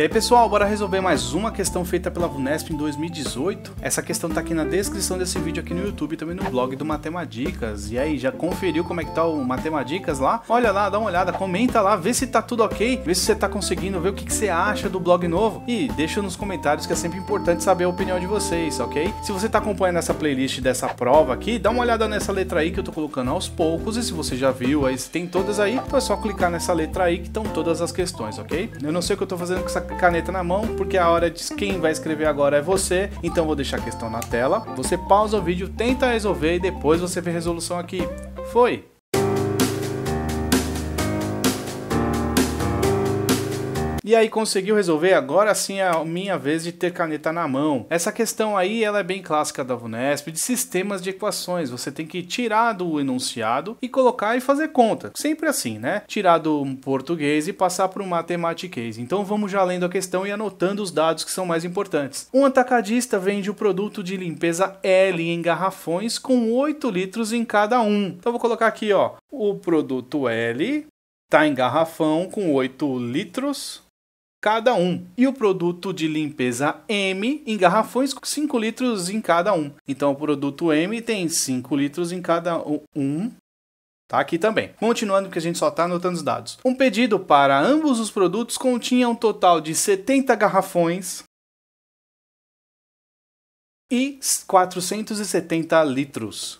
E aí pessoal, bora resolver mais uma questão feita pela Vunesp em 2018. Essa questão tá aqui na descrição desse vídeo aqui no YouTube, também no blog do Matemadicas. E aí, já conferiu como é que tá o Matemadicas lá? Olha lá, dá uma olhada, comenta lá, vê se tá tudo ok, vê se você tá conseguindo, vê o que, que você acha do blog novo e deixa nos comentários que é sempre importante saber a opinião de vocês, ok? Se você tá acompanhando essa playlist dessa prova aqui, dá uma olhada nessa letra aí que eu tô colocando aos poucos e se você já viu, aí tem todas aí, então é só clicar nessa letra aí que estão todas as questões, ok? Eu não sei o que eu tô fazendo com essa caneta na mão, porque a hora de quem vai escrever agora é você. Então vou deixar a questão na tela. Você pausa o vídeo, tenta resolver e depois você vê a resolução aqui. Foi! E aí conseguiu resolver, agora sim é a minha vez de ter caneta na mão. Essa questão aí ela é bem clássica da VUNESP, de sistemas de equações. Você tem que tirar do enunciado e colocar e fazer conta. Sempre assim, né? Tirar do português e passar para o mathematiquês. Então vamos já lendo a questão e anotando os dados que são mais importantes. Um atacadista vende o produto de limpeza L em garrafões com 8 litros em cada um. Então vou colocar aqui, ó, o produto L tá em garrafão com 8 litros cada um. E o produto de limpeza M em garrafões com 5 litros em cada um. Então o produto M tem 5 litros em cada um. Tá aqui também. Continuando, porque a gente só está anotando os dados. Um pedido para ambos os produtos continha um total de 70 garrafões e 470 litros.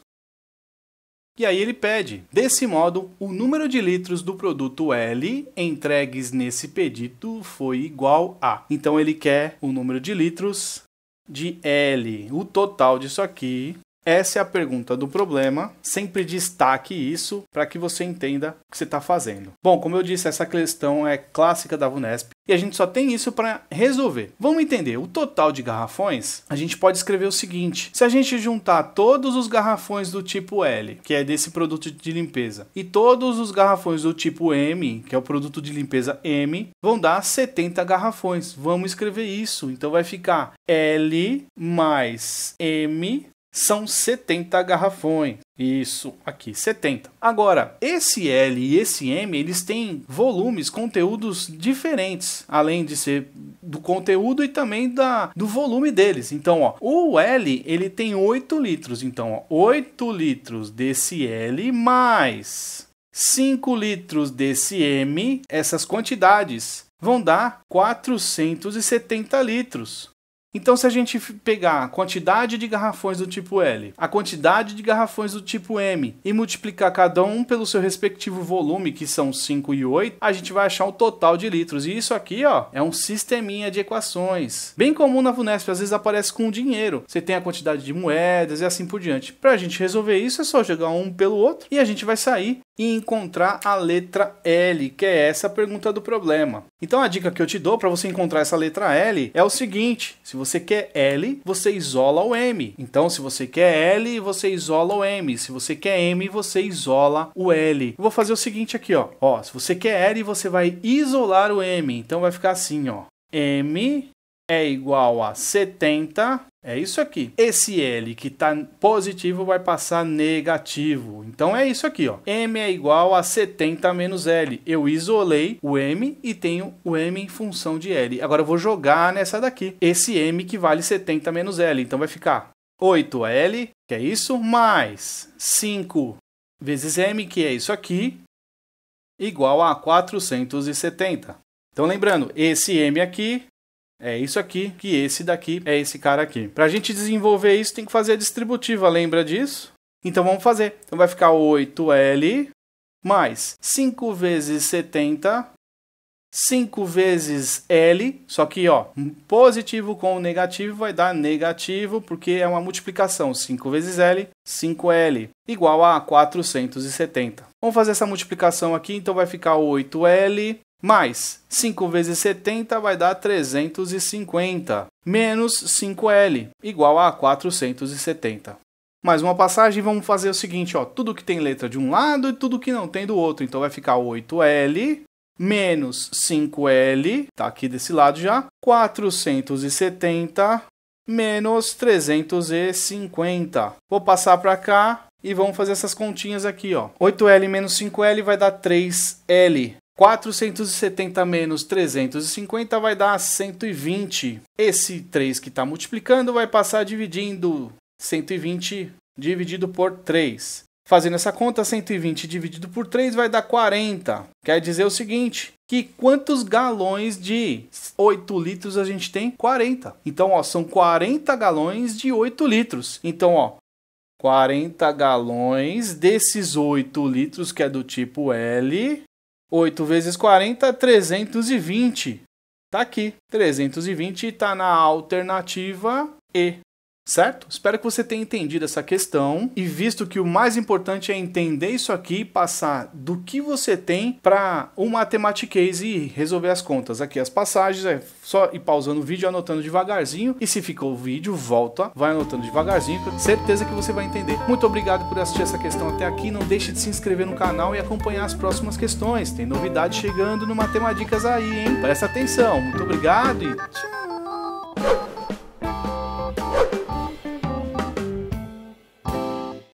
E aí ele pede: desse modo, o número de litros do produto L entregues nesse pedido foi igual a. Então ele quer o número de litros de L, o total disso aqui essa é a pergunta do problema. Sempre destaque isso para que você entenda o que você está fazendo. Bom, como eu disse, essa questão é clássica da VUNESP e a gente só tem isso para resolver. Vamos entender, o total de garrafões, a gente pode escrever o seguinte: se a gente juntar todos os garrafões do tipo L, que é desse produto de limpeza, e todos os garrafões do tipo M, que é o produto de limpeza M, vão dar 70 garrafões. Vamos escrever isso. Então vai ficar L mais M são 70 garrafões. Isso aqui, 70. Agora, esse L e esse M, eles têm volumes, conteúdos diferentes, além de ser do conteúdo e também da, do volume deles. Então, ó, o L, ele tem 8 litros. Então, ó, 8 litros desse L mais 5 litros desse M, essas quantidades vão dar 470 litros. Então, se a gente pegar a quantidade de garrafões do tipo L, a quantidade de garrafões do tipo M e multiplicar cada um pelo seu respectivo volume, que são 5 e 8, a gente vai achar um total de litros. E isso aqui, ó, é um sisteminha de equações. Bem comum na Vunesp, às vezes aparece com dinheiro. Você tem a quantidade de moedas e assim por diante. Para a gente resolver isso, é só jogar um pelo outro e a gente vai sair e encontrar a letra L, que é essa pergunta do problema. Então a dica que eu te dou para você encontrar essa letra L é o seguinte: se você quer L, você isola o M. Então se você quer L, você isola o M. Se você quer M, você isola o L. Eu vou fazer o seguinte aqui, ó. Ó, se você quer L, você vai isolar o M. Então vai ficar assim, ó. M é igual a 70 é isso aqui. Esse L que está positivo vai passar negativo. Então é isso aqui, ó. M é igual a 70 menos L. Eu isolei o M e tenho o M em função de L. Agora eu vou jogar nessa daqui. Esse M que vale 70 menos L. Então vai ficar 8L, que é isso, mais 5 vezes M, que é isso aqui, igual a 470. Então lembrando, esse M aqui é isso aqui, que esse daqui é esse cara aqui. Para a gente desenvolver isso, tem que fazer a distributiva, lembra disso? Então vamos fazer. Então vai ficar 8L mais 5 vezes 70, 5 vezes L, só que ó, positivo com negativo vai dar negativo, porque é uma multiplicação. 5 vezes L, 5L, igual a 470. Vamos fazer essa multiplicação aqui, então vai ficar 8L mais 5 vezes 70 vai dar 350, menos 5L, igual a 470. Mais uma passagem, vamos fazer o seguinte, ó, tudo que tem letra de um lado e tudo que não tem do outro. Então vai ficar 8L menos 5L, está aqui desse lado já, 470 menos 350. Vou passar para cá e vamos fazer essas continhas aqui, ó. 8L menos 5L vai dar 3L. 470 menos 350 vai dar 120. Esse 3 que está multiplicando vai passar dividindo 120 dividido por 3. Fazendo essa conta, 120 dividido por 3 vai dar 40. Quer dizer o seguinte, que quantos galões de 8 litros a gente tem? 40. Então, ó, são 40 galões de 8 litros. Então, ó, 40 galões desses 8 litros, que é do tipo L, 8 vezes 40, 320. Está aqui, 320 está na alternativa E. Certo? Espero que você tenha entendido essa questão e visto que o mais importante é entender isso aqui e passar do que você tem para o Mathematic e resolver as contas. Aqui as passagens, é só ir pausando o vídeo, anotando devagarzinho e se ficou o vídeo, volta, vai anotando devagarzinho, com certeza que você vai entender. Muito obrigado por assistir essa questão até aqui, não deixe de se inscrever no canal e acompanhar as próximas questões. Tem novidade chegando no Matemáticas aí, hein? Presta atenção. Muito obrigado e tchau!